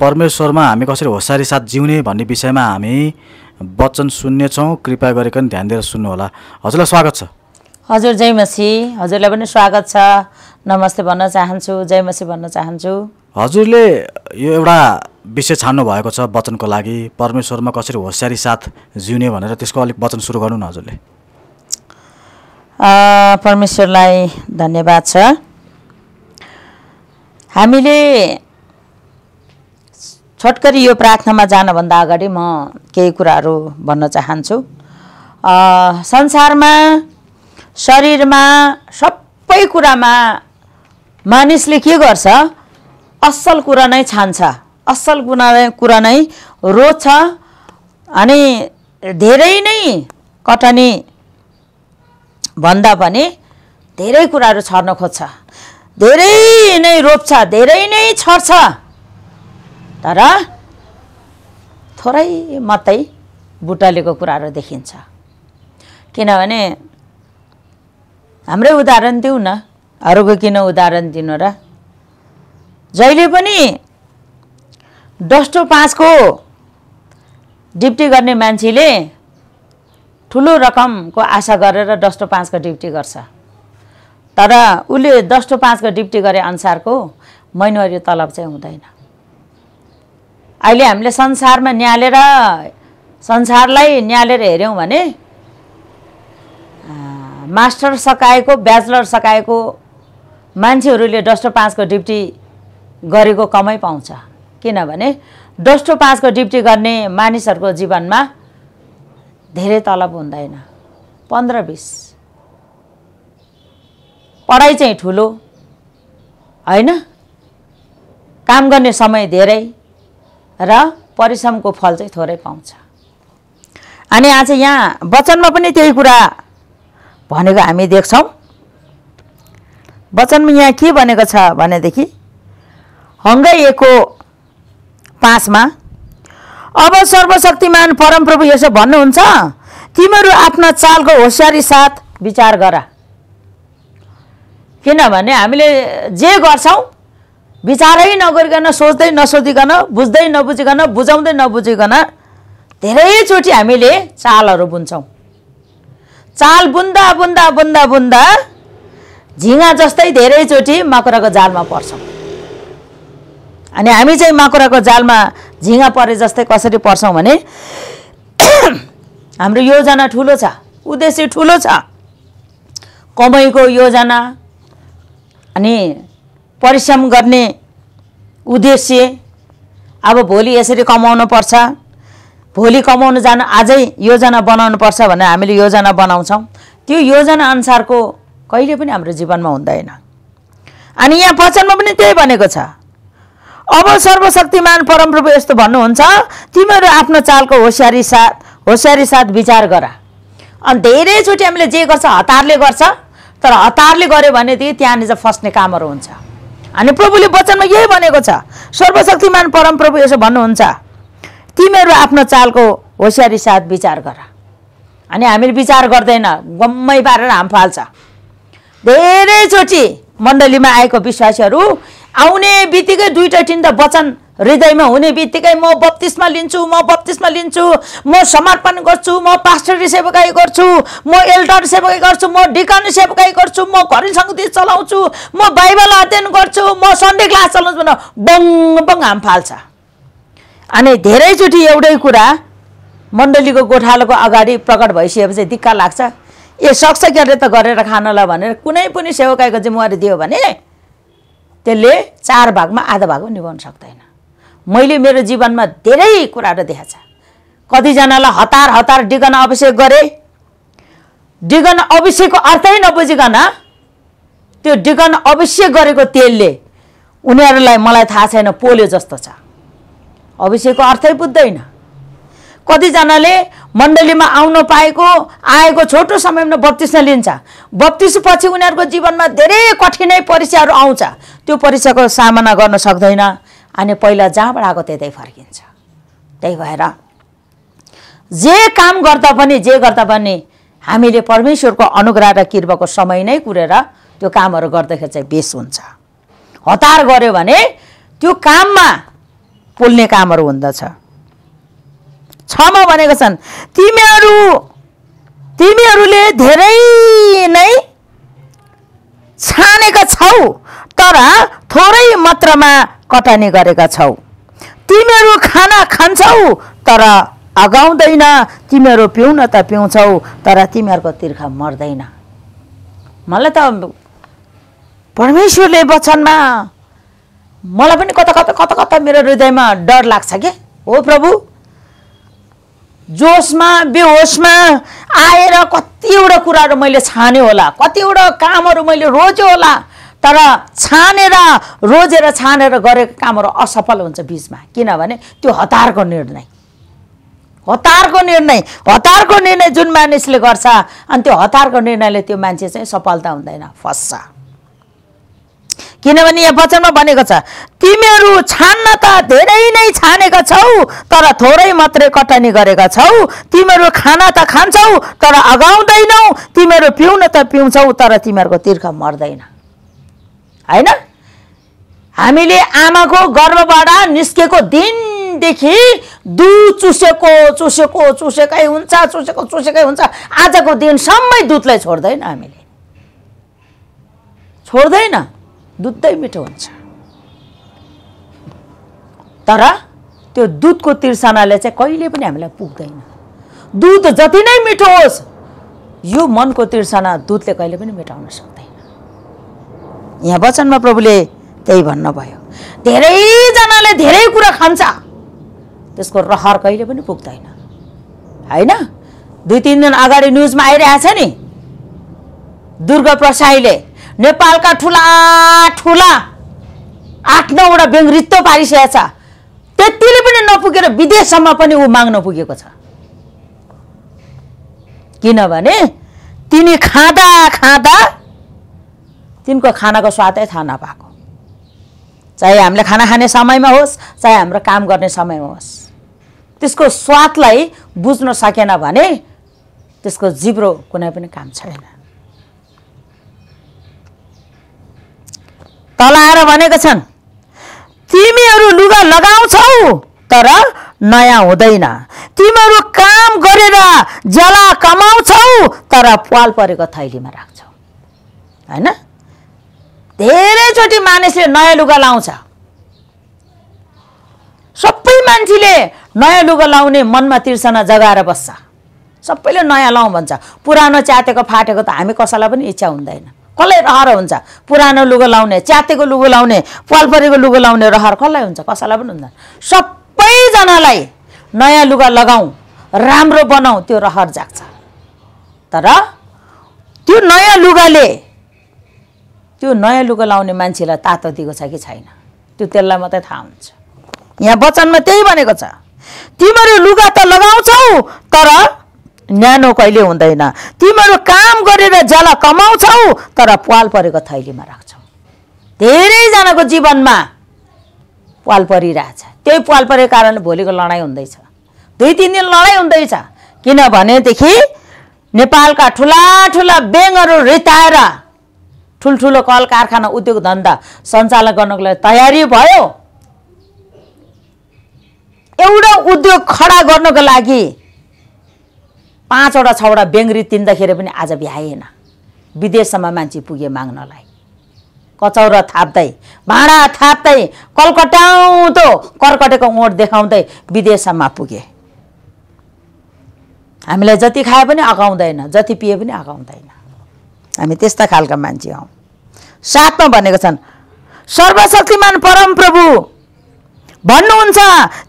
परमेश्वरमा हामी कसरी होसारी साथ जिउने भन्ने विषयमा हामी वचन सुन्नेछौँ कृपया गरिकन ध्यान दिएर सुन्नुहोला हजुरलाई स्वागत छ हजुर जय मसी हजुरलाई पनि स्वागत छ नमस्ते भन्न चाहन्छु जय मसी भन्न चाहन्छु हजुरले यो एउटा विषय छान्नु भएको छ वचनको लागि परमेश्वरमा कसरी होसियारी साथ जिउने भनेर त्यसको अलिक वचन सुरु गर्नु न हजुरले परमेश्वरलाई धन्यवाद छ हामीले छोटकरी यो प्रार्थनामा जानभन्दा अगाडि म केही कुराहरू भन्न चाहन्छु संसारमा शरीरमा सबै कुरामा मानिसले के गर्छ असल कुरा नै छान्छ असल नै कुरा नै रोज्छ अनि धेरै नै कटनी भन्दा पनि धेरै कुराहरू छर्न खोज्छ धेरै नै रोप्छ धेरै नै छर्छ तर थोरै मात्रै बुटलेको कुराहरू देखिन्छ किनभने हाम्रै उदाहरण दिउँ न अरूको किन उदाहरण दिनु र जहिले पनि डस्टो पाँचको ड्युटी गर्ने मान्छेले ठुलो रकमको आशा गरेर डस्टो पाँचको ड्युटी गर्छ तर उसले डस्टो पाँचको ड्युटी गरे अनुसारको महिनावारी तलब चाहिँ हुँदैन अहिले हामीले संसारमा न्यालेर संसारलाई न्यालेर हेऱ्यौँ भने मास्टर सकाएको ब्याचलर सकाएको मान्छेहरूले डस्टो पाँचको डिप्टी गरेको कमै पाउँछ किनभने डस्टो पाँचको डिप्टी गर्ने मानिसहरूको जीवनमा धेरै तलब हुँदैन पन्ध्र बिस पढाइ चाहिँ ठुलो होइन काम गर्ने समय धेरै र परिश्रमको फल चाहिँ थोरै पाउँछ अनि आज यहाँ वचनमा पनि त्यही कुरा भनेको हामी देख्छौँ वचनमा यहाँ के भनेको छ भनेदेखि हङ्गाइएको पाँचमा अब सर्वशक्तिमान परमप्रभु यसो भन्नुहुन्छ तिमीहरू आफ्ना चालको होसियारी साथ विचार गर किनभने हामीले जे गर्छौँ विचारै नगरिकन सोच्दै नसोधिकन बुझ्दै नबुझिकन बुझाउँदै नबुझिकन धेरैचोटि हामीले चालहरू बुन्छौँ चाल बुन्दा बुन्दा बुन्दा बुन्दा झिँगा जस्तै धेरैचोटि माकुराको जालमा पर्छौँ अनि हामी चाहिँ माकुराको जालमा झिँगा परे जस्तै कसरी पर्छौँ भने हाम्रो योजना ठुलो छ उद्देश्य ठुलो छ कमैको योजना अनि परिश्रम गर्ने उद्देश्य अब भोलि यसरी कमाउनु पर्छ भोलि कमाउनु जानु आजै योजना बनाउनु पर्छ भनेर हामीले योजना बनाउँछौँ त्यो योजना अनुसारको कहिले पनि हाम्रो जीवनमा हुँदैन अनि यहाँ वचनमा पनि त्यही भनेको छ अब सर्वशक्तिमान परमप्रभु यस्तो भन्नुहुन्छ तिमीहरू आफ्नो चालको होसियारी साथ होसियारी साथ विचार गर अनि धेरैचोटि हामीले जे गर्छ हतारले गर्छ तर हतारले गऱ्यो भनेदेखि त्यहाँनिर फस्ने कामहरू हुन्छ अनि प्रभुले वचनमा यही भनेको छ सर्वशक्तिमान परमप्रभु यसो भन्नुहुन्छ तिमीहरू आफ्नो चालको होसियारी साथ विचार गर अनि हामीले विचार गर्दैन गम्मै पारेर हाम फाल्छ धेरैचोटि मण्डलीमा आएको विश्वासीहरू आउने बित्तिकै दुईवटा तिनवटा वचन हृदयमा हुने बित्तिकै म बत्तिसमा लिन्छु म बत्तिसमा लिन्छु म समर्पण गर्छु म पास्टरी सेवकाई गर्छु म एल्डर सेवकाई गर्छु म डिकन सेवकाई गर्छु म घरि सङ्गति चलाउँछु म बाइबल अध्ययन गर्छु म सन्डे क्लास चलाउँछु भनेर बङ बङ हाम फाल्छ अनि धेरैचोटि एउटै कुरा मण्डलीको गोठालोको अगाडि प्रकट भइसकेपछि दिक्का लाग्छ ए सक्छ क्यारे त गरेर खानलाई भनेर कुनै पनि सेवकाईको जिम्मेवारी दियो भने त्यसले चार भागमा आधा भाग निभाउन सक्दैन मैले मेरो जीवनमा धेरै कुराहरू देखाएको छ कतिजनालाई हतार हतार डिगन अभिषेक गरे डिगन अभिषेकको अर्थै नबुझिकन त्यो डिगन अभिषेक गरेको तेलले उनीहरूलाई मलाई थाहा छैन पोल्यो जस्तो छ अभिषेकको अर्थै बुझ्दैन कतिजनाले मण्डलीमा आउन पाएको आएको छोटो समयमा बत्तिसमा लिन्छ बत्तिसपछि उनीहरूको जीवनमा धेरै कठिनै परीक्षाहरू आउँछ त्यो परीक्षाको सामना गर्न सक्दैन अनि पहिला जहाँबाट आएको त्यतै फर्किन्छ त्यही भएर जे काम गर्दा पनि जे गर्दा पनि हामीले परमेश्वरको अनुग्रह र कृपाको समय नै कुरेर त्यो कामहरू गर्दाखेरि चाहिँ बेस हुन्छ हतार गऱ्यो भने त्यो काममा पुल्ने कामहरू हुँदछ छमा भनेको छन् तिमीहरू तिमीहरूले धेरै नै छानेका छौ तर थोरै मात्रामा कटाने गरेका छौ तिमीहरू खाना खान्छौ तर अगाउँदैन तिमीहरू पिउन त पिउँछौ तर तिमीहरूको तिर्खा मर्दैन मलाई त परमेश्वरले वचनमा मलाई पनि कता कता कता कता मेरो हृदयमा डर लाग्छ के हो प्रभु जोसमा बेहोसमा आएर कतिवटा कुराहरू मैले छाने होला कतिवटा कामहरू मैले रोजेँ होला तर छानेर रोजेर छानेर गरेको कामहरू असफल हुन्छ बिचमा किनभने त्यो हतारको निर्णय हतारको निर्णय हतारको निर्णय जुन मानिसले गर्छ अनि त्यो हतारको निर्णयले त्यो मान्छे चाहिँ सफलता हुँदैन फस्छ किनभने यहाँ वचनमा भनेको छ तिमीहरू छान्न त धेरै नै छानेका छौ तर थोरै मात्रै कटनी गरेका छौ तिमीहरू खाना त खान्छौ तर अगाउँदैनौ तिमीहरू पिउन त पिउँछौ तर तिमीहरूको तिर्ख मर्दैन होइन हामीले आमाको गर्भबाट निस्केको दिनदेखि दुध चुसेको चुसेको चुसेकै हुन्छ चुसेको चुसेकै हुन्छ आजको दिनसम्मै दुधलाई छोड्दैन हामीले छोड्दैन दुधै मिठो हुन्छ तर त्यो दुधको तिर्सनाले चाहिँ कहिले पनि हामीलाई पुग्दैन दुध जति नै मिठो होस् यो मनको तिर्सना दुधले कहिले पनि मेटाउन सक्दैन यहाँ वचनमा प्रभुले त्यही भन्नुभयो धेरैजनाले धेरै कुरा खान्छ त्यसको रहर कहिले पनि पुग्दैन होइन दुई तिन दिन अगाडि न्युजमा आइरहेछ नि दुर्गा प्रसाईले नेपालका ठुला ठुला आठ नौवटा ब्याङ्क रित्तो पारिसकेको छ त्यतिले पनि नपुगेर विदेशसम्म पनि ऊ माग्न पुगेको छ किनभने तिनी खाँदा खाँदा तिनको खानाको स्वादै थाहा नपाएको चाहे हामीले खाना खाने समयमा होस् चाहे हाम्रो काम गर्ने समयमा होस् त्यसको स्वादलाई बुझ्न सकेन भने त्यसको जिब्रो कुनै पनि काम छैन तलाएर भनेका छन् तिमीहरू लुगा लगाउँछौ तर नयाँ हुँदैन तिमीहरू काम गरेर जला कमाउँछौ तर पाल परेको थैलीमा राख्छौ होइन धेरैचोटि मानिसले नयाँ लुगा लाउँछ सबै मान्छेले नयाँ लुगा लाउने मनमा तिर्सना जगाएर बस्छ सबैले नयाँ लाउँ भन्छ पुरानो च्यातेको फाटेको त हामी कसैलाई पनि इच्छा हुँदैन कसलाई रहर हुन्छ पुरानो लुगा लाउने च्यातेको लुगा लाउने पालपरेको लुगा लाउने रहर कसलाई हुन्छ कसैलाई पनि हुन्छ सबैजनालाई नयाँ लुगा लगाऊ राम्रो बनाऊ त्यो रहर जाग्छ तर त्यो नयाँ लुगाले त्यो नयाँ लुगा लाउने मान्छेलाई तातो दिएको छ कि छैन त्यो त्यसलाई मात्रै थाहा हुन्छ यहाँ वचनमा त्यही भनेको छ तिमीहरू लुगा त लगाउँछौ तर न्यानो कहिले हुँदैन तिमीहरू काम गरेर ज्याला कमाउँछौ तर पाल परेको थैलीमा राख्छौ धेरैजनाको जीवनमा पाल परिरहेछ त्यही पाल परेको कारण भोलिको लडाइँ हुँदैछ दुई तिन दिन लडाइँ हुँदैछ किनभनेदेखि नेपालका ठुला ठुला ब्याङ्कहरू रिताएर ठुल्ठुलो कल कारखाना उद्योग धन्दा सञ्चालन गर्नको लागि तयारी भयो एउटा उद्योग खडा गर्नको लागि पाँचवटा छवटा बेङ्ग्री तिन्दाखेरि पनि आज भ्याएन विदेशसम्म मान्छे पुगे माग्नलाई कचौरा थाप्दै भाँडा थाप्दै कलकटाउँदो कर्कटेको ओठ देखाउँदै विदेशसम्म पुगे हामीलाई जति खाए पनि अकाउँदैन जति पिए पनि अकाउँदैन हामी त्यस्ता खालका मान्छे हौ साथमा भनेको छन् सर्वशक्तिमान परमप्रभु भन्नुहुन्छ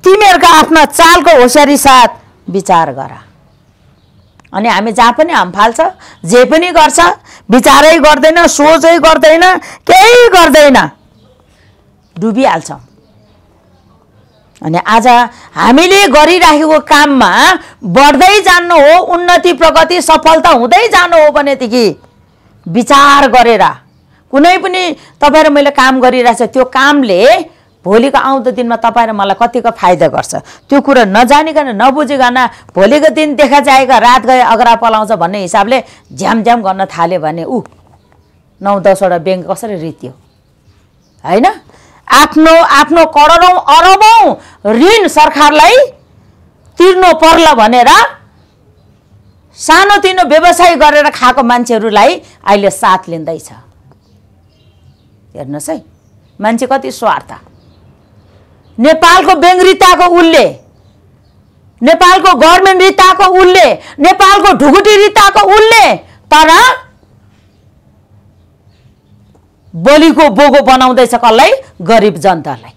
तिमीहरूको आफ्ना चालको होसियारी साथ विचार गर अनि हामी जहाँ पनि हाम फाल्छ जे पनि गर्छ विचारै गर्दैन सोचै गर्दैन केही गर्दैन डुबिहाल्छ अनि आज हामीले गरिराखेको काममा बढ्दै जानु हो उन्नति प्रगति सफलता हुँदै जानु हो भनेदेखि विचार गरेर कुनै पनि तपाईँहरू मैले काम गरिरहेछ त्यो कामले भोलिको आउँदो दिनमा तपाईँ र मलाई कतिको फाइदा गर्छ त्यो कुरो नजानिकन नबुझिकन भोलिको दिन देखा जाएका रात गए अग्रा पलाउँछ भन्ने हिसाबले झ्याम झ्याम गर्न थाल्यो भने ऊ नौ दसवटा ब्याङ्क कसरी रित्यो होइन आफ्नो आफ्नो करोडौँ अरबौँ ऋण सरकारलाई तिर्नु पर्ला भनेर सानोतिनो व्यवसाय गरेर खाएको मान्छेहरूलाई अहिले साथ लिँदैछ हेर्नुहोस् है मान्छे कति स्वार्थ नेपालको बेङ्ग्रिताको उसले नेपालको गभर्मेन्ट रिताको उसले नेपालको ढुकुटी रिताको उसले तर बोलीको बोगो बनाउँदैछ कसलाई गरिब जनतालाई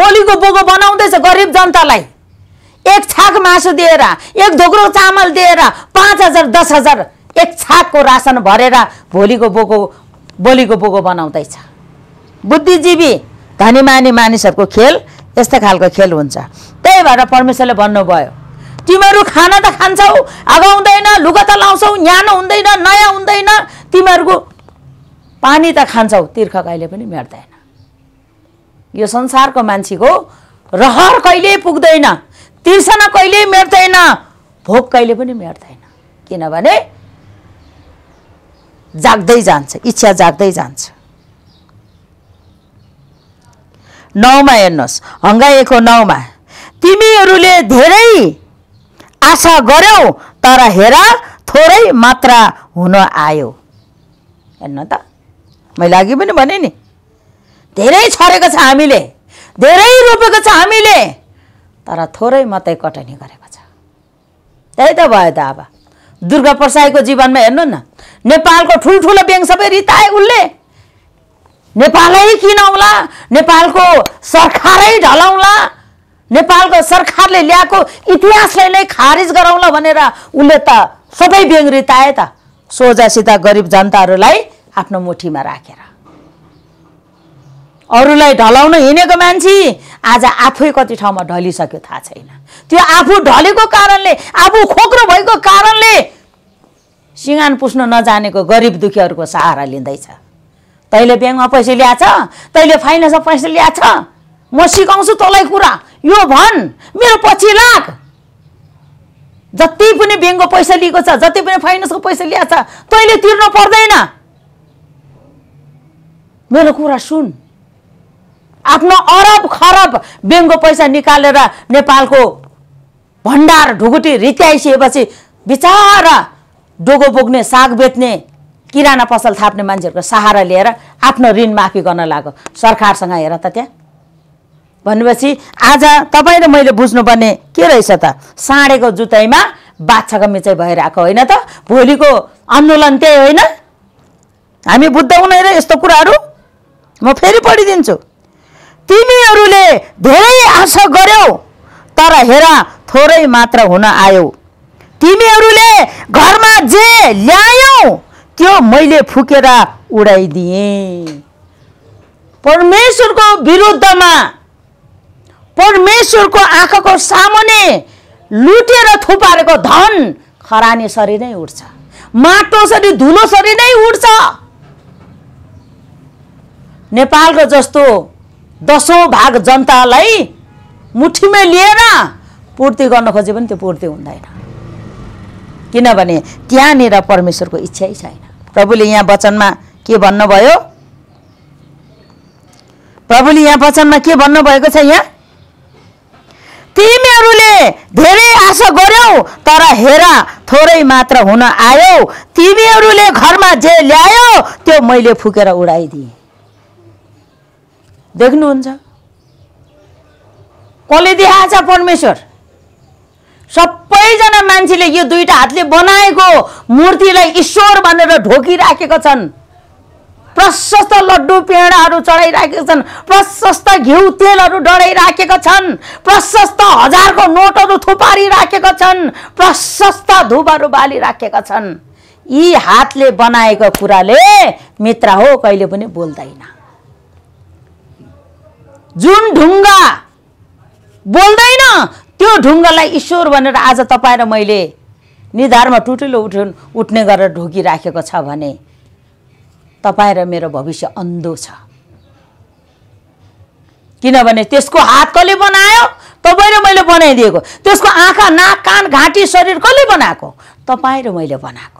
बोलीको बोगो बनाउँदैछ गरिब जनतालाई एक छाक मासु दिएर एक धोक्रो चामल दिएर पाँच हजार दस हजार एक छाकको रासन भरेर भोलिको बोगो बोलीको बोगो बनाउँदैछ बुद्धिजीवी धनीमानी मानिसहरूको खेल यस्तै खालको खेल हुन्छ त्यही भएर परमेश्वरले भन्नुभयो तिमीहरू खाना त खान्छौ आगाउँदैन लुगा त लाउँछौ न्यानो हुँदैन नयाँ हुँदैन तिमीहरूको पानी त खान्छौ तिर्ख कहिले पनि मेट्दैन यो संसारको मान्छेको रहर कहिले पुग्दैन तिर्सना कहिले मेट्दैन भोक कहिले पनि मेट्दैन किनभने जाग्दै जान्छ इच्छा जाग्दै जान्छ नौमा हेर्नुहोस् हङ्गाइएको नौमा तिमीहरूले धेरै आशा गर्यौ तर हेर थोरै मात्रा हुन आयो हेर्नु त मैले अघि पनि भने नि धेरै छरेको छ हामीले धेरै रोपेको छ हामीले तर थोरै मात्रै कटनी गरेको छ त्यही त भयो त अब दुर्गा प्रसाईको जीवनमा हेर्नु न नेपालको ठुल्ठुलो ब्याङ्क सबै रिताए उसले नेपालै किनौँला नेपालको सरकारै ढलाउँला नेपालको सरकारले ल्याएको इतिहासलाई नै खारिज गराउँला भनेर उसले त सबै आए त सोझासित गरिब जनताहरूलाई आफ्नो मुठीमा राखेर अरूलाई ढलाउन हिँडेको मान्छे आज आफै कति ठाउँमा ढलिसक्यो थाहा छैन त्यो आफू ढलेको कारणले आफू खोक्रो भएको कारणले सिँगान पुस्न नजानेको गरिब दुखीहरूको सहारा लिँदैछ तैँले ब्याङ्कमा पैसा ल्याएछ तैँले फाइनेन्समा पैसा ल्याएछ म सिकाउँछु तँलाई कुरा यो भन् मेरो पछि लाख जति पनि ब्याङ्कको पैसा लिएको छ जति पनि फाइनेन्सको पैसा ल्याएछ तैँले तिर्नु पर्दैन मेरो कुरा सुन आफ्नो अरब खरब ब्याङ्कको पैसा निकालेर नेपालको भण्डार ढुकुटी रित्याइसिएपछि बिचरा डोगो बोक्ने साग बेच्ने किराना पसल थाप्ने मान्छेहरूको सहारा लिएर आफ्नो ऋण माफी गर्न लाग्यो सरकारसँग हेर त त्यहाँ भनेपछि आज तपाईँ र मैले बुझ्नुपर्ने के रहेछ त साँडेको जुताइमा बाछाको मिचाइ भइरहेको होइन त भोलिको आन्दोलन त्यही होइन हामी बुद्ध हुने र यस्तो कुराहरू म फेरि पढिदिन्छु तिमीहरूले धेरै आशा गर्यौ तर हेर थोरै मात्र हुन आयौ तिमीहरूले घरमा जे ल्यायौ त्यो मैले फुकेर उडाइदिएँ परमेश्वरको विरुद्धमा परमेश्वरको आँखाको सामुने लुटेर थुपारेको धन खरानी शरीर नै उठ्छ धुलो शरीर नै उठ्छ नेपालको जस्तो दसौँ भाग जनतालाई मुठीमै लिएर पूर्ति गर्न खोजे पनि त्यो पूर्ति हुँदैन किनभने त्यहाँनिर परमेश्वरको इच्छै छैन प्रभुले यहाँ वचनमा के भन्नुभयो प्रभुले यहाँ वचनमा के भन्नुभएको छ यहाँ तिमीहरूले धेरै आशा गर्यौ तर हेरा थोरै मात्र हुन आयौ तिमीहरूले घरमा जे ल्यायो त्यो मैले फुकेर उडाइदिएँ देख्नुहुन्छ कसले छ परमेश्वर सबैजना मान्छेले यो दुईवटा हातले बनाएको मूर्तिलाई ईश्वर भनेर ढोकिराखेका छन् प्रशस्त लड्डु पेडाहरू चढाइराखेका छन् प्रशस्त घिउ तेलहरू डढाइराखेका छन् प्रशस्त हजारको नोटहरू थुपारिराखेका छन् प्रशस्त धुपहरू बालिराखेका छन् यी हातले बनाएको कुराले मित्र हो कहिले पनि बोल्दैन जुन ढुङ्गा बोल्दैन त्यो ढुङ्गालाई ईश्वर भनेर आज तपाईँ र मैले निधारमा टुटुलो उठ उठ्ने गरेर ढोकिराखेको छ भने तपाईँ र मेरो भविष्य अन्धो छ किनभने त्यसको हात कसले बनायो तपाईँ र मैले बनाइदिएको त्यसको आँखा नाक कान घाँटी शरीर कसले बनाएको तपाईँ र मैले बनाएको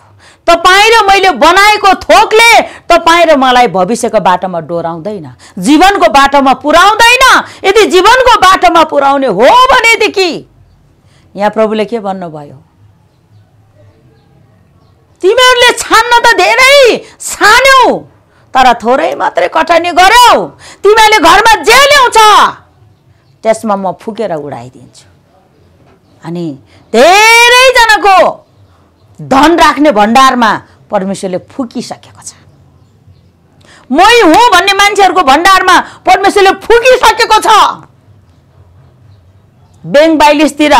तपाईँ र मैले बनाएको थोकले तपाईँ र मलाई भविष्यको बाटोमा डोराउँदैन जीवनको बाटोमा पुर्याउँदैन यदि जीवनको बाटोमा पुर्याउने हो भनेदेखि यहाँ प्रभुले के भन्नुभयो तिमीहरूले छान्न त धेरै छान्यौ तर थोरै मात्रै कठानी गर्यौ तिमीहरूले घरमा जे ल्याउँछ त्यसमा म फुकेर उडाइदिन्छु अनि धेरैजनाको धन राख्ने भण्डारमा परमेश्वरले फुकिसकेको छ मै हुँ भन्ने मान्छेहरूको भण्डारमा परमेश्वरले फुकिसकेको छ ब्याङ्क बाइलिसतिर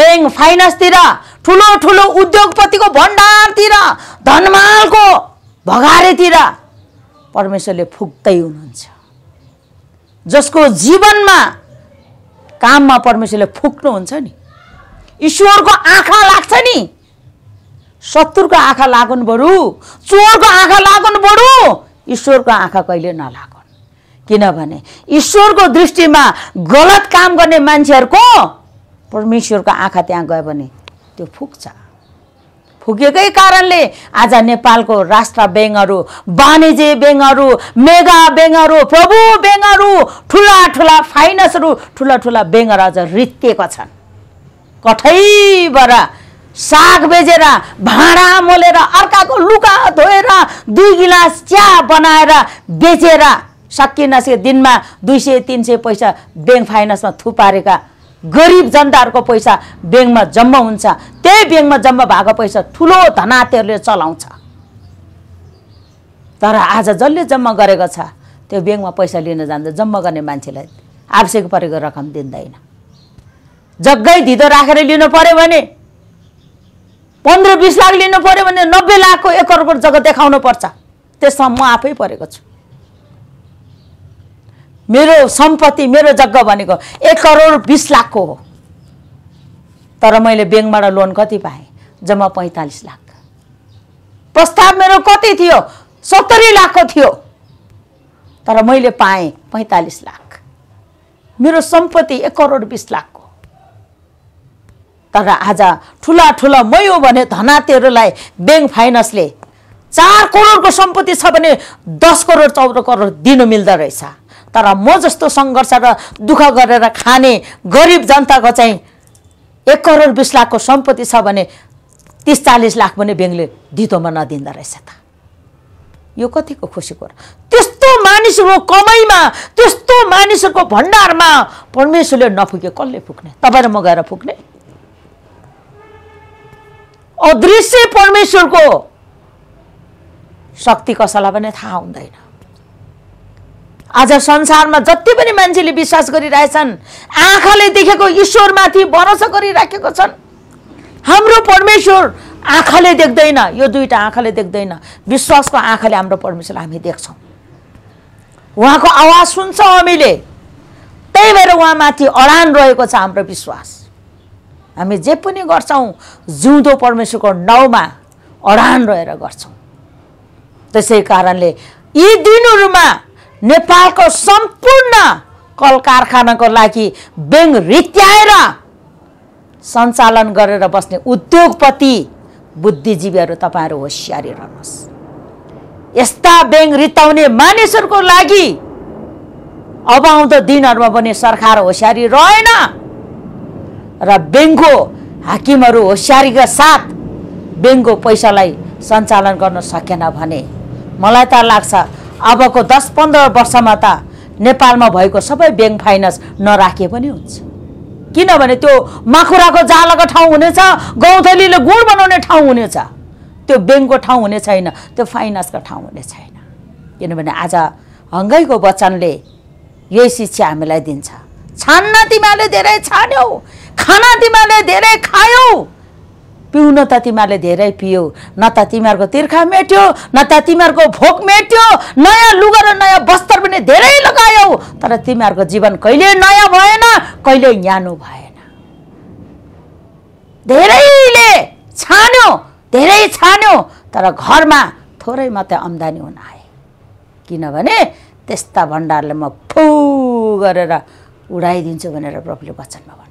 ब्याङ्क फाइनेन्सतिर ठुलो ठुलो उद्योगपतिको भण्डारतिर धनमालको भगारेतिर परमेश्वरले फुक्दै हुनुहुन्छ जसको जीवनमा काममा परमेश्वरले फुक्नुहुन्छ नि ईश्वरको आँखा लाग्छ नि शत्रुको आँखा लागुन् बरु चोरको आँखा लागुन् बरु ईश्वरको आँखा कहिले नलागुन् किनभने ईश्वरको दृष्टिमा गलत काम गर्ने मान्छेहरूको परमेश्वरको आँखा त्यहाँ गयो भने त्यो फुक्छ फुकेकै कारणले आज नेपालको राष्ट्र ब्याङ्कहरू वाणिज्य ब्याङ्कहरू मेगा ब्याङ्कहरू प्रभु ब्याङ्कहरू ठुला ठुला फाइनेन्सहरू ठुला ठुला ब्याङ्कहरू आज रित्तिएका छन् कठैबाट साग बेचेर भाँडा मोलेर अर्काको लुगा धोएर दुई गिलास चिया बनाएर बेचेर सकिन सके दिनमा दुई सय तिन सय पैसा ब्याङ्क फाइनेन्समा थुपारेका गरिब जनताहरूको पैसा ब्याङ्कमा जम्मा हुन्छ त्यही ब्याङ्कमा जम्मा भएको पैसा ठुलो धनातेहरूले चलाउँछ तर आज जसले जम्मा गरेको छ त्यो ब्याङ्कमा पैसा लिन जान्दा जम्मा गर्ने मान्छेलाई आवश्यक परेको रकम दिँदैन जग्गै धिदो राखेर लिनु पऱ्यो भने पन्ध्र बिस लाख लिनु पऱ्यो भने नब्बे लाखको एक अर्को जग्गा देखाउनु पर्छ त्यसमा म आफै परेको छु मेरो सम्पत्ति मेरो जग्गा भनेको एक करोड बिस लाखको हो तर मैले ब्याङ्कबाट लोन कति पाएँ जम्मा पैँतालिस लाख प्रस्ताव मेरो कति थियो सत्तरी लाखको थियो तर मैले पाएँ पैँतालिस लाख मेरो सम्पत्ति एक करोड बिस लाखको तर आज ठुला ठुला हो भने धनातेहरूलाई ब्याङ्क फाइनेन्सले चार करोडको सम्पत्ति छ भने दस करोड चौध करोड दिनु मिल्दो रहेछ तर म जस्तो सङ्घर्ष र दुःख गरेर खाने गरिब जनताको चाहिँ एक करोड बिस लाखको सम्पत्ति छ भने तिस चालिस लाख पनि ब्याङ्कले धितोमा नदिँदो रहेछ त यो कतिको खुसीको त्यस्तो मानिसहरूको कमाइमा त्यस्तो मानिसहरूको भण्डारमा परमेश्वरले नफुके कसले फुक्ने तपाईँ र म गएर फुक्ने अदृश्य परमेश्वरको शक्ति कसैलाई पनि थाहा हुँदैन आज संसारमा जति पनि मान्छेले विश्वास गरिरहेछन् आँखाले देखेको ईश्वरमाथि भरोसा गरिराखेको छन् हाम्रो परमेश्वर आँखाले देख्दैन यो दुईवटा आँखाले देख्दैन विश्वासको आँखाले हाम्रो परमेश्वर हामी देख्छौँ उहाँको आवाज सुन्छौँ हामीले त्यही भएर उहाँमाथि अडान रहेको छ हाम्रो विश्वास हामी जे पनि गर्छौँ जिउँदो परमेश्वरको नाउँमा अडान रहेर गर्छौँ त्यसै कारणले यी दिनहरूमा नेपालको सम्पूर्ण कल कारखानाको लागि ब्याङ्क रित्याएर सञ्चालन गरेर बस्ने उद्योगपति बुद्धिजीवीहरू तपाईँहरू होसियारी रहनुहोस् यस्ता ब्याङ्क रिताउने मानिसहरूको लागि अब आउँदो दिनहरूमा पनि सरकार होसियारी रहेन र ब्याङ्कको हाकिमहरू होसियारीका साथ ब्याङ्कको पैसालाई सञ्चालन गर्न सकेन भने मलाई त लाग्छ अबको दस पन्ध्र वर्षमा त नेपालमा भएको सबै ब्याङ्क फाइनेन्स नराखे पनि हुन्छ किनभने त्यो माखुराको जालाको ठाउँ हुनेछ गौथलीले गुड बनाउने ठाउँ हुनेछ त्यो ब्याङ्कको ठाउँ हुने छैन त्यो फाइनेन्सको ठाउँ हुने छैन किनभने आज हङ्गैको वचनले यही शिक्षा हामीलाई दिन्छ छान्न तिमीहरूले धेरै छान्यौ खाना तिमीहरूले धेरै खायौ पिउन त तिमीहरूले धेरै पियौ न त तिमीहरूको तिर्खा मेट्यो न त तिमीहरूको भोक मेट्यो नयाँ लुगा र नयाँ वस्त्र पनि धेरै लगायौ तर तिमीहरूको जीवन कहिले नयाँ भएन कहिले न्यानो भएन धेरैले छान्यो धेरै छान्यो तर घरमा थोरै मात्रै आम्दानी हुन आए किनभने त्यस्ता भण्डारलाई म फु गरेर उडाइदिन्छु भनेर प्रभुले वचनमा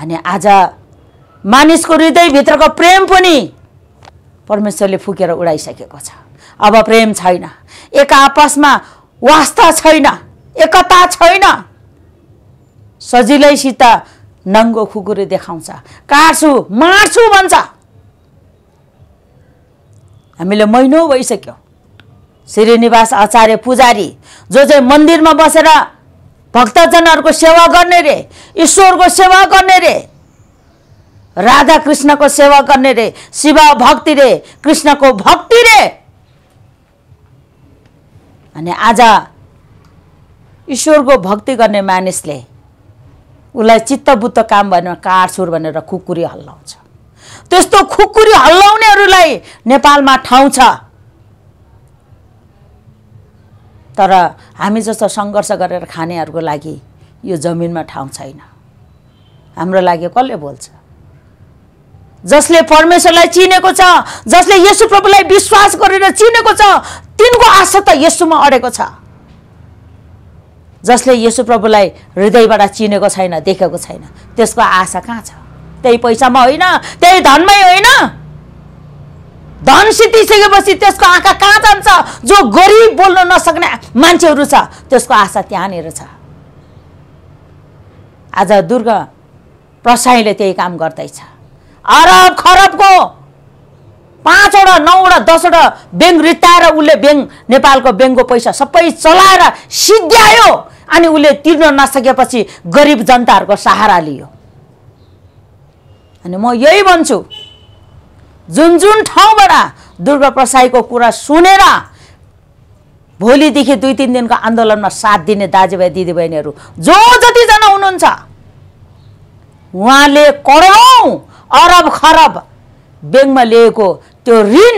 अनि आज मानिसको हृदयभित्रको प्रेम पनि परमेश्वरले फुकेर उडाइसकेको छ अब प्रेम छैन एक आपसमा वास्ता छैन एकता छैन सजिलैसित नङ्गो खुकुरी देखाउँछ काट्छु मार्छु भन्छ हामीले महिनौ भइसक्यो श्रीनिवास आचार्य पुजारी जो चाहिँ मन्दिरमा बसेर भक्तजनहरूको सेवा गर्ने रे ईश्वरको सेवा गर्ने रे राधा कृष्णको सेवा गर्ने रे शिव भक्ति रे कृष्णको भक्ति रे अनि आज ईश्वरको भक्ति गर्ने मानिसले उसलाई चित्तबुत्त काम भनेर काटछुर भनेर खुकुरी हल्लाउँछ त्यस्तो खुकुरी हल्लाउनेहरूलाई नेपालमा ठाउँ छ तर हामी जस्तो सङ्घर्ष गरेर खानेहरूको लागि यो जमिनमा ठाउँ छैन हाम्रो लागि कसले बोल्छ जसले परमेश्वरलाई चिनेको छ जसले यसु प्रभुलाई विश्वास गरेर चिनेको छ तिनको आशा त यसुमा अडेको छ जसले यसु प्रभुलाई हृदयबाट चिनेको छैन देखेको छैन त्यसको आशा कहाँ छ त्यही पैसामा होइन त्यही धनमै होइन धन सिद्धिसकेपछि त्यसको आँखा कहाँ जान्छ जो गरिब बोल्न नसक्ने मान्छेहरू छ त्यसको आशा त्यहाँनिर छ आज दुर्गा प्रसाईले त्यही काम गर्दैछ अरब खरबको पाँचवटा नौवटा दसवटा ब्याङ्क रित्ताएर उसले ब्याङ्क नेपालको ब्याङ्कको पैसा सबै चलाएर सिद्ध्यायो अनि उसले तिर्न नसकेपछि गरिब जनताहरूको सहारा लियो अनि म यही भन्छु जुन जुन ठाउँबाट दुर्गा प्रसाईको कुरा सुनेर भोलिदेखि दुई तिन दिनको आन्दोलनमा साथ दिने दाजुभाइ दिदीबहिनीहरू जो जतिजना हुनुहुन्छ उहाँले करोडौँ अरब खरब ब्याङ्कमा लिएको त्यो ऋण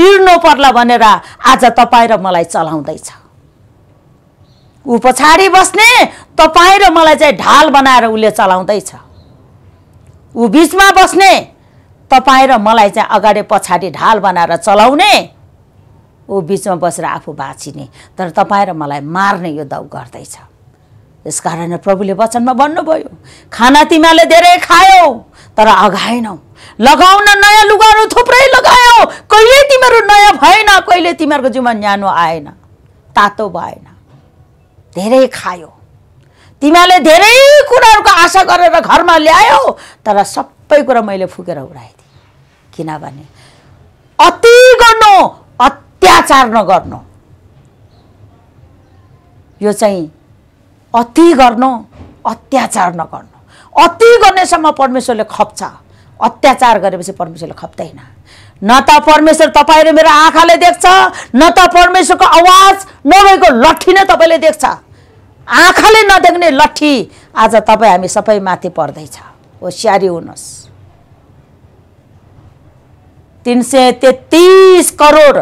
तिर्नु पर्ला भनेर आज तपाईँ र मलाई चलाउँदैछ ऊ पछाडि बस्ने तपाईँ र मलाई चाहिँ ढाल बनाएर उसले चलाउँदैछ ऊ बिचमा बस्ने तपाईँ र मलाई चाहिँ अगाडि पछाडि ढाल बनाएर चलाउने ऊ बिचमा बसेर आफू बाँचिने तर तपाईँ र मलाई मार्ने यो दाउ गर्दैछ यस कारण प्रभुले वचनमा भन्नुभयो खाना तिमीहरूले धेरै खायौ तर अघाएनौ लगाउन नयाँ लुगाहरू थुप्रै लगायौ कहिले तिमीहरू नयाँ भएन कहिले तिमीहरूको जीवन न्यानो आएन तातो भएन धेरै खायो तिमीहरूले धेरै कुराहरूको आशा गरेर घरमा ल्यायौ तर सबै कुरा मैले फुकेर उडाएँ किनभने अति गर्नु अत्याचार नगर्नु यो चाहिँ अति गर्नु अत्याचार नगर्नु अति गर्नेसम्म परमेश्वरले खप्छ अत्याचार गरेपछि परमेश्वरले खप्दैन न त परमेश्वर तपाईँले मेरो आँखाले देख्छ न त परमेश्वरको आवाज नभएको लट्ठी नै तपाईँले देख्छ आँखाले नदेख्ने लट्ठी आज तपाईँ हामी सबै माथि पर्दैछ होसियारी हुनुहोस् तिन सय तेत्तिस करोड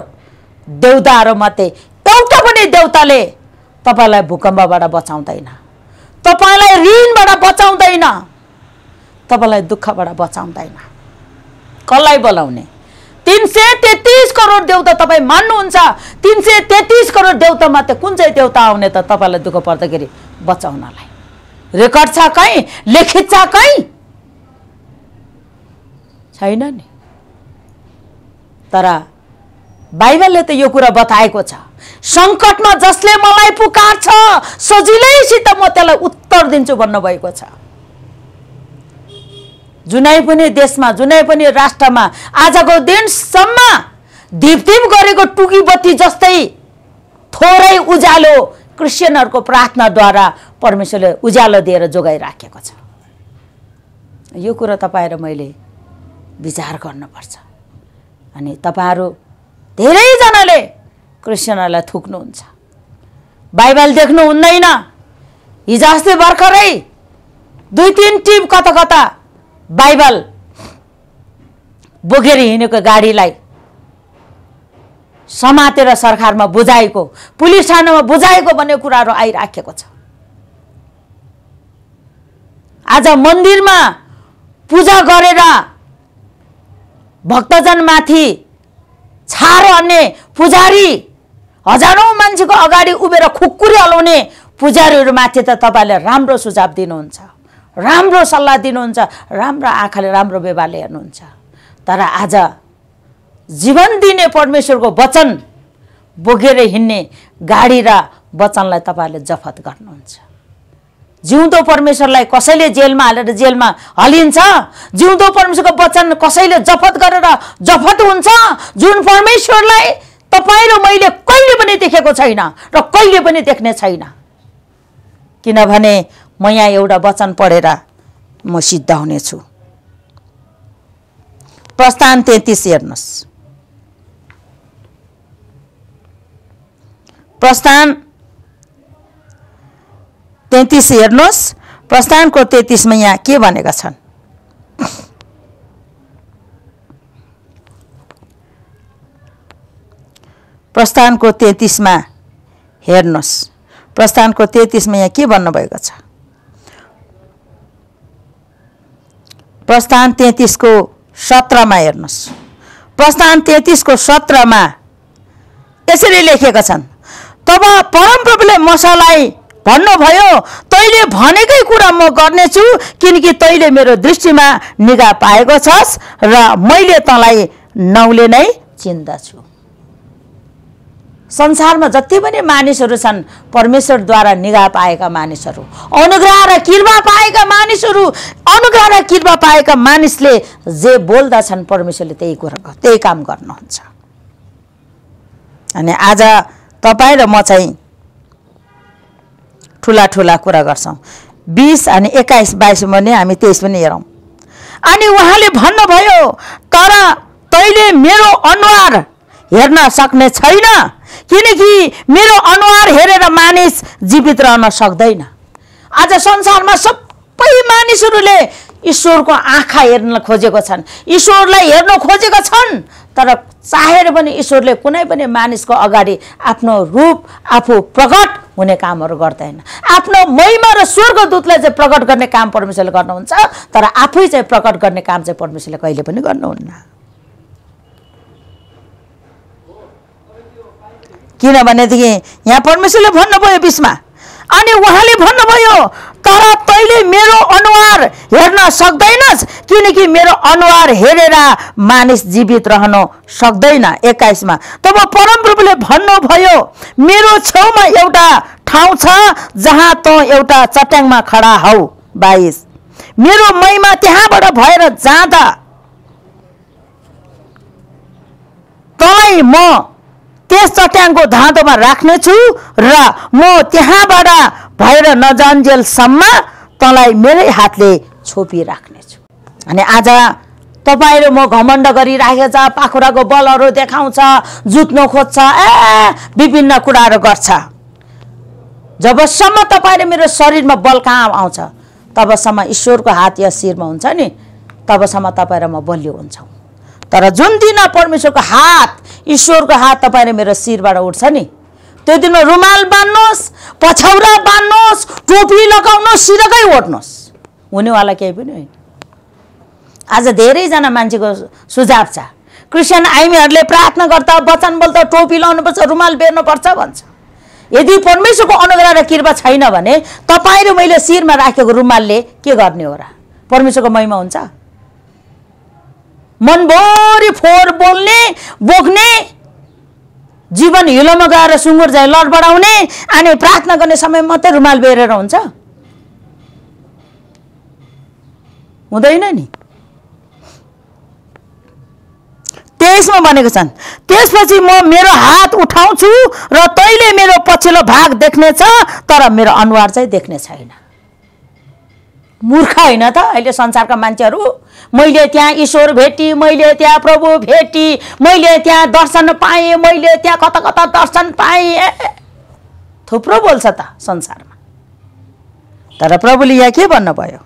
देउताहरूमध्ये एउटा पनि देउताले तपाईँलाई भूकम्पबाट बचाउँदैन तपाईँलाई ऋणबाट बचाउँदैन तपाईँलाई दुःखबाट बचाउँदैन कसलाई बोलाउने तिन सय तेत्तिस करोड देउता तपाईँ मान्नुहुन्छ तिन सय तेत्तिस करोड देउतामध्ये कुन चाहिँ देउता आउने त तपाईँलाई दुःख पर्दाखेरि बचाउनलाई रेकर्ड छ कहीँ लिखित छ कहीँ छैन नि तर बाइबलले त यो कुरा बताएको छ सङ्कटमा जसले मलाई पुकार्छ सजिलैसित म त्यसलाई उत्तर दिन्छु भन्नुभएको छ जुनै पनि देशमा जुनै पनि राष्ट्रमा आजको दिनसम्म धिपधिप गरेको टुकीबत्ती जस्तै थोरै उज्यालो क्रिस्चियनहरूको प्रार्थनाद्वारा परमेश्वरले उज्यालो दिएर जोगाइराखेको छ यो कुरो तपाईँ र मैले विचार गर्नुपर्छ अनि तपाईँहरू धेरैजनाले क्रिस्चियनहरूलाई थुक्नुहुन्छ बाइबल देख्नु हुँदैन हिजो अस्ति भर्खरै दुई तिन टिम कता कता बाइबल बोकेर हिँडेको गाडीलाई समातेर सरकारमा बुझाएको पुलिस थानामा बुझाएको भन्ने कुराहरू आइराखेको छ आज मन्दिरमा पूजा गरेर भक्तजनमाथि छारो अन्य पुजारी हजारौँ मान्छेको अगाडि उभिएर खुकुरी हलाउने पुजारीहरूमाथि त तपाईँले राम्रो सुझाव दिनुहुन्छ राम्रो सल्लाह दिनुहुन्छ राम्रो आँखाले राम्रो व्यवहारले हेर्नुहुन्छ तर आज जीवन दिने परमेश्वरको वचन बोकेर हिँड्ने गाडी र वचनलाई तपाईँहरूले जफत गर्नुहुन्छ जिउँदो परमेश्वरलाई कसैले जेलमा हालेर जेलमा हलिन्छ जिउँदो परमेश्वरको वचन कसैले जफत गरेर जफत हुन्छ जुन परमेश्वरलाई तपाईँ र मैले कहिले पनि देखेको छैन र कहिले पनि देख्ने छैन किनभने म यहाँ एउटा वचन पढेर म सिद्ध हुनेछु प्रस्थान तेत्तिस हेर्नुहोस् प्रस्थान तेत्तिस हेर्नुहोस् प्रस्थानको तेत्तिसमा यहाँ के भनेका छन् प्रस्थानको तेत्तिसमा हेर्नुहोस् प्रस्थानको तेत्तिसमा यहाँ के भन्नुभएको छ प्रस्थान तेत्तिसको सत्रमा हेर्नुहोस् प्रस्थान तेत्तिसको सत्रमा यसरी लेखेका छन् तब परमप्रभुले मसालाई भन्नुभयो तैँले भनेकै कुरा म गर्नेछु किनकि तैँले मेरो दृष्टिमा निगा पाएको छस् र मैले तँलाई नौले नै चिन्दछु संसारमा जति पनि मानिसहरू छन् परमेश्वरद्वारा निगा पाएका मानिसहरू अनुग्रह र कृपा पाएका मानिसहरू अनुग्रह र कृपा पाएका मानिसले जे बोल्दछन् परमेश्वरले त्यही कुरा त्यही काम गर्नुहुन्छ अनि आज तपाईँ र म चाहिँ ठुला ठुला कुरा गर्छौँ बिस अनि एक्काइस बाइस भने हामी तेइस पनि हेरौँ अनि उहाँले भन्नुभयो तर तैँले मेरो अनुहार हेर्न सक्ने छैन किनकि मेरो अनुहार हेरेर मानिस जीवित रहन सक्दैन आज संसारमा सबै मानिसहरूले ईश्वरको आँखा हेर्न खोजेको छन् ईश्वरलाई हेर्न खोजेको छन् तर चाहेर पनि ईश्वरले कुनै पनि मानिसको अगाडि आफ्नो रूप आफू प्रकट हुने कामहरू गर्दैन आफ्नो महिमा र स्वर्ग स्वर्गदूतलाई चाहिँ प्रकट गर्ने काम परमेश्वरले गर्नुहुन्छ तर आफै चाहिँ प्रकट गर्ने काम चाहिँ परमेश्वरले कहिले पनि गर्नुहुन्न किनभनेदेखि यहाँ परमेश्वरले भन्नुभयो बिचमा अनि उहाँले भन्नुभयो तर तैँले मेरो अनुहार हेर्न सक्दैनस् किनकि मेरो अनुहार हेरेर मानिस जीवित रहन सक्दैन एक्काइसमा तब परमप्रभुले भन्नुभयो मेरो छेउमा एउटा ठाउँ छ जहाँ त एउटा चट्याङमा खडा हौ बाइस मेरो महिमा त्यहाँबाट भएर जाँदा तँलाई म त्यस चट्याङको धाँधोमा राख्नेछु र म त्यहाँबाट भएर नजान्जेलसम्म तँलाई मेरै हातले छोपिराख्नेछु अनि आज तपाईँहरू म घमण्ड गरिराखेको छ पाखुराको बलहरू देखाउँछ जुत्नु खोज्छ ए विभिन्न कुराहरू गर्छ जबसम्म तपाईँले मेरो शरीरमा बल कहाँ आउँछ तबसम्म ईश्वरको हात या शिरमा हुन्छ नि तबसम्म तपाईँ र म बलियो हुन्छौँ तर जुन दिन परमेश्वरको हात ईश्वरको हात तपाईँले मेरो शिरबाट उठ्छ नि त्यो दिनमा रुमाल बाँध्नुहोस् पछौरा बाँध्नुहोस् टोपी लगाउनुहोस् सिधकै ओट्नुहोस् हुनेवाला केही पनि होइन आज धेरैजना मान्छेको सुझाव छ क्रिस्चियन आइमीहरूले प्रार्थना गर्दा वचन बोल्दा टोपी लाउनुपर्छ रुमाल बेर्नुपर्छ भन्छ यदि परमेश्वरको अनुग्रह र कृपा छैन भने तपाईँ र मैले शिरमा राखेको रुमालले के गर्ने हो र परमेश्वरको महिमा हुन्छ मनभरि फोहोर बोल्ने बोक्ने जीवन हिलोमा गएर सुँगुर झै लडबडाउने अनि प्रार्थना गर्ने समय मात्रै रुमाल बेरेर हुन्छ हुँदैन नि त्यसमा भनेको छन् त्यसपछि म मेरो हात उठाउँछु र तैँले मेरो पछिल्लो भाग देख्नेछ तर मेरो अनुहार चाहिँ देख्ने छैन मूर्ख होइन त अहिले संसारका मान्छेहरू मैले त्यहाँ ईश्वर भेटी मैले त्यहाँ प्रभु भेटी मैले त्यहाँ दर्शन पाएँ मैले त्यहाँ कता कता दर्शन पाएँ थुप्रो बोल्छ त संसारमा तर प्रभुले यहाँ के भन्नुभयो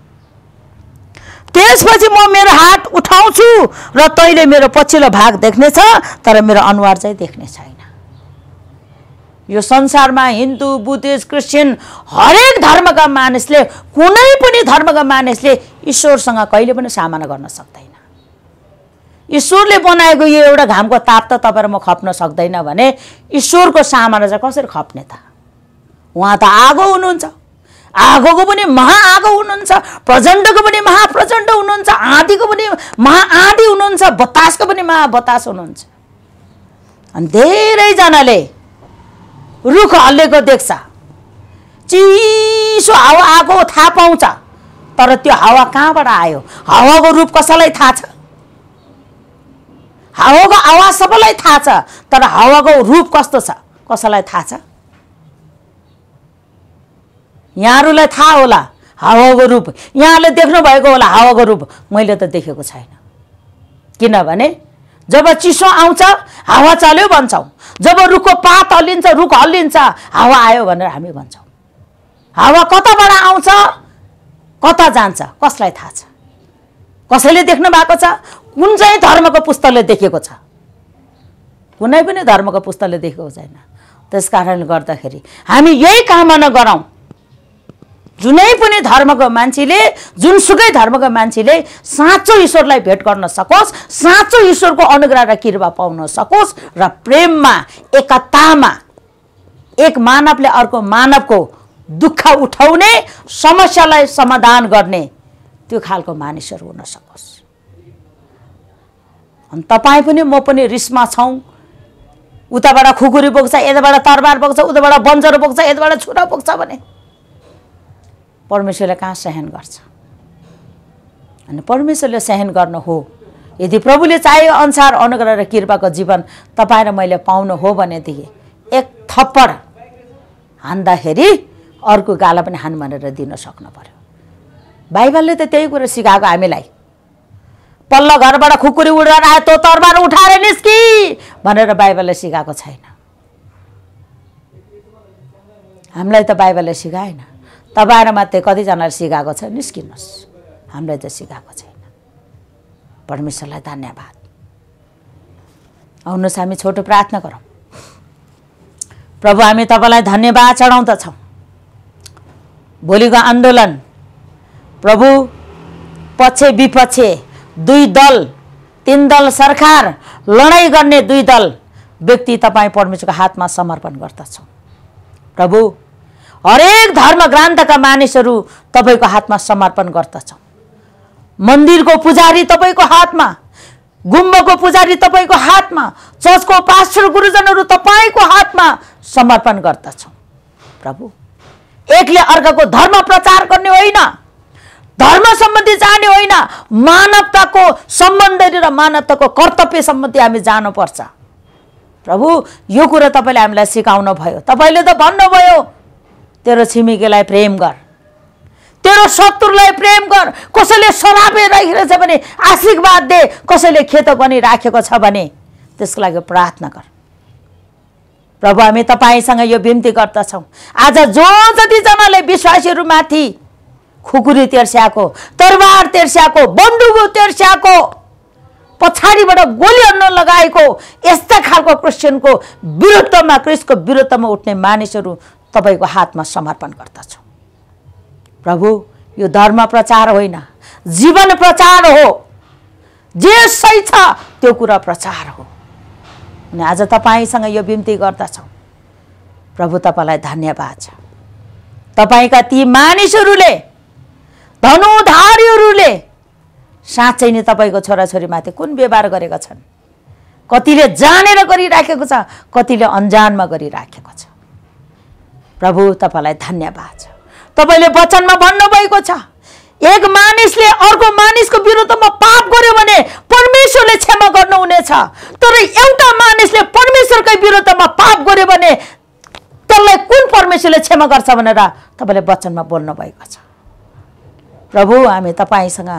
त्यसपछि म मेरो हात उठाउँछु र तैँले मेरो पछिल्लो भाग देख्नेछ तर मेरो अनुहार चाहिँ देख्ने छैन यो संसारमा हिन्दू बुद्धिस्ट क्रिस्चियन हरेक धर्मका मानिसले कुनै पनि धर्मका मानिसले ईश्वरसँग कहिले पनि सामना गर्न सक्दैन ईश्वरले बनाएको यो एउटा घामको ताप त तपाईँ म खप्न सक्दैन भने ईश्वरको सामना चाहिँ कसरी खप्ने त उहाँ त आगो हुनुहुन्छ आगोको पनि महाआगो हुनुहुन्छ प्रचण्डको पनि महाप्रचण्ड हुनुहुन्छ आँधीको पनि महाआँधी हुनुहुन्छ बतासको पनि महाबतास हुनुहुन्छ अनि धेरैजनाले रुख हल्लेको देख्छ चिसो हावा आएको थाहा पाउँछ तर त्यो हावा कहाँबाट आयो हावाको रूप कसैलाई थाहा छ हावाको आवाज सबैलाई थाहा छ तर हावाको रूप कस्तो छ कसैलाई थाहा छ यहाँहरूलाई थाहा होला हावाको रूप यहाँहरूले देख्नुभएको होला हावाको रूप मैले त देखेको छैन किनभने जब चिसो आउँछ हावा चल्यो भन्छौँ जब रुखको पात हल्लिन्छ रुख हल्लिन्छ हावा आयो भनेर हामी भन्छौँ हावा कताबाट आउँछ कता जान्छ कसलाई थाहा छ कसैले देख्नु भएको छ कुन चाहिँ धर्मको पुस्तकले देखेको छ कुनै पनि धर्मको पुस्तकले देखेको छैन त्यस कारणले गर्दाखेरि हामी यही कामना गरौँ जुनै पनि धर्मको मान्छेले जुनसुकै धर्मको मान्छेले साँचो ईश्वरलाई भेट गर्न सकोस् साँचो ईश्वरको अनुग्रह र कृपा पाउन सकोस् र प्रेममा एकतामा एक मानवले अर्को मानवको दुःख उठाउने समस्यालाई समाधान गर्ने त्यो खालको मानिसहरू हुन सकोस् अनि तपाईँ पनि म पनि रिसमा छौँ उताबाट खुकुरी बोक्छ यताबाट तरबार बोक्छ उताबाट बन्जर बोक्छ यताबाट छुरा बोक्छ भने परमेश्वरले कहाँ सहन गर्छ अनि परमेश्वरले सहन गर्नु हो यदि प्रभुले चाहे अनुसार अनुग्रह र कृपाको जीवन तपाईँ र मैले पाउनु हो भनेदेखि एक थप्पड हान्दाखेरि अर्को गाला पनि हान भनेर दिन सक्नु पऱ्यो बाइबलले त त्यही कुरो सिकाएको हामीलाई पल्लो घरबाट खुकुरी उडेर आयो तँ तरबार उठाएर निस्कि भनेर बाइबलले सिकाएको छैन हामीलाई त बाइबलले सिकाएन तपाईँहरू मात्रै कतिजनाले सिकाएको छ निस्किनुहोस् हामीलाई त सिकाएको छैन परमेश्वरलाई धन्यवाद आउनुहोस् हामी छोटो प्रार्थना गरौँ प्रभु हामी तपाईँलाई धन्यवाद चढाउँदछौँ भोलिको आन्दोलन प्रभु पक्ष विपक्ष दुई दल तिन दल सरकार लडाइँ गर्ने दुई दल व्यक्ति तपाईँ परमेश्वरको हातमा समर्पण गर्दछौँ प्रभु हरेक धर्म ग्रन्थका मानिसहरू तपाईँको हातमा समर्पण गर्दछ मन्दिरको पुजारी तपाईँको हातमा गुम्बाको पुजारी तपाईँको हातमा चर्चको पास्टर गुरुजनहरू तपाईँको हातमा समर्पण गर्दछौँ प्रभु एकले अर्काको धर्म प्रचार गर्ने होइन धर्म सम्बन्धी जाने होइन मानवताको सम्बन्ध र मानवताको कर्तव्य सम्बन्धी हामी जानुपर्छ प्रभु यो कुरा तपाईँले हामीलाई सिकाउनु भयो तपाईँले त भन्नुभयो तेरो छिमेकीलाई प्रेम गर तेरो शत्रुलाई प्रेम गर कसैले सराबे राखिरहेछ भने आशीर्वाद दे कसैले खेतो पनि राखेको छ भने त्यसको लागि प्रार्थना गर प्रभु हामी तपाईँसँग यो बिन्ती गर्दछौँ आज जो जतिजनाले विश्वासीहरूमाथि खुकुरी तेर्स्याएको तरवार तेर्स्याएको बन्दुक तेर्स्याएको पछाडिबाट गोली अन्न लगाएको यस्ता खालको क्रिस्चियनको विरुद्धमा क्रिस्टको विरुद्धमा उठ्ने मानिसहरू तपाईँको हातमा समर्पण गर्दछु प्रभु यो धर्म प्रचार होइन जीवन प्रचार हो जे सही छ त्यो कुरा प्रचार हो अनि आज तपाईँसँग यो बिम्ती गर्दछौँ प्रभु तपाईँलाई धन्यवाद छ तपाईँका ती मानिसहरूले धनुधारीहरूले साँच्चै नै तपाईँको छोराछोरीमाथि कुन व्यवहार गरेका छन् कतिले जानेर गरिराखेको छ कतिले अन्जानमा गरिराखेको छ प्रभु तपाईँलाई धन्यवाद छ तपाईँले वचनमा भन्नुभएको छ एक मानिसले अर्को मानिसको विरुद्धमा पाप गर्यो भने परमेश्वरले क्षमा गर्नुहुनेछ तर एउटा मानिसले परमेश्वरकै विरुद्धमा पाप गर्यो भने त्यसलाई कुन परमेश्वरले क्षमा गर्छ भनेर तपाईँले वचनमा बोल्नुभएको छ प्रभु हामी तपाईँसँग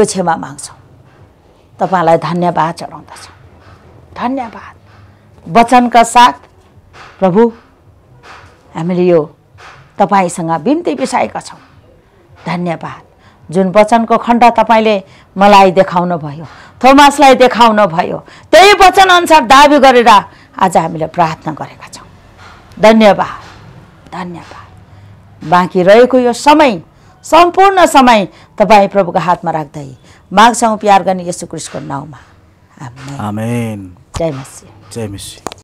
यो क्षमा माग्छौँ तपाईँलाई धन्यवाद चढाउँदछौँ धन्यवाद वचनका साथ प्रभु हामीले यो तपाईँसँग बिन्ती बिसाएका छौँ धन्यवाद जुन वचनको खण्ड तपाईँले मलाई देखाउनु भयो थोमासलाई देखाउनु भयो त्यही वचनअनुसार दाबी गरेर आज हामीले प्रार्थना गरेका छौँ धन्यवाद धन्यवाद बाँकी रहेको यो समय सम्पूर्ण समय तपाईँ प्रभुको हातमा राख्दै माघसँग प्यार गर्ने यसो क्रिस्टको नाउँमा जय मसी जय मसी